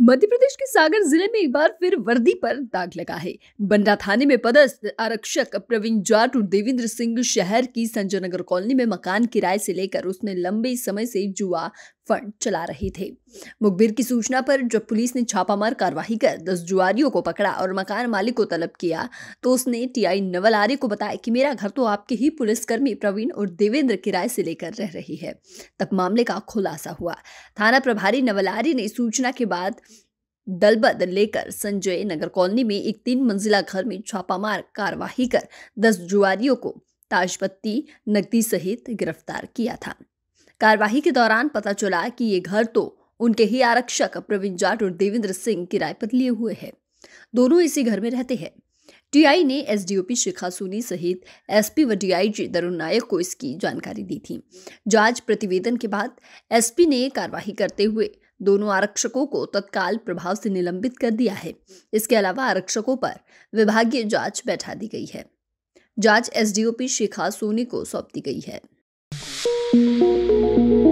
मध्य प्रदेश के सागर जिले में एक बार फिर वर्दी पर दाग लगा है बंडा थाने में पदस्थ आरक्षक प्रवीण जाट और देवेंद्र सिंह शहर की संजय नगर कॉलोनी में मकान किराए से लेकर उसने लंबे समय से जुआ फंड चला रहे थे मुखबिर की सूचना पर जब पुलिस ने छापामार कार्रवाई कर दस जुआरियों को पकड़ा और मकान मालिक को तलब किया तो उसने टीआई नवल आर्य को बताया कि मेरा घर तो आपके ही पुलिसकर्मी प्रवीण और देवेंद्र किराए से लेकर रह रही है तब मामले का खुलासा हुआ थाना प्रभारी नवल आर्य ने सूचना के बाद दलबद लेकर संजय नगर कॉलोनी में एक तीन मंजिला घर में छापामार कार्रवाई कर दस जुआरियों को ताजपत्ती नकदी सहित गिरफ्तार किया था कार्यवाही के दौरान पता चला कि ये घर तो उनके ही आरक्षक प्रवीण जाट और देवेंद्र सिंह किराए पर लिए हुए हैं दोनों इसी घर में रहते हैं टीआई ने एसडीओपी शिखा सोनी सहित एसपी व डीआईजी दरुण नायक को इसकी जानकारी दी थी जांच प्रतिवेदन के बाद एसपी ने कार्यवाही करते हुए दोनों आरक्षकों को तत्काल प्रभाव से निलंबित कर दिया है इसके अलावा आरक्षकों पर विभागीय जांच बैठा दी गई है जांच एसडीओपी शिखा सोनी को सौंप दी गई है thank you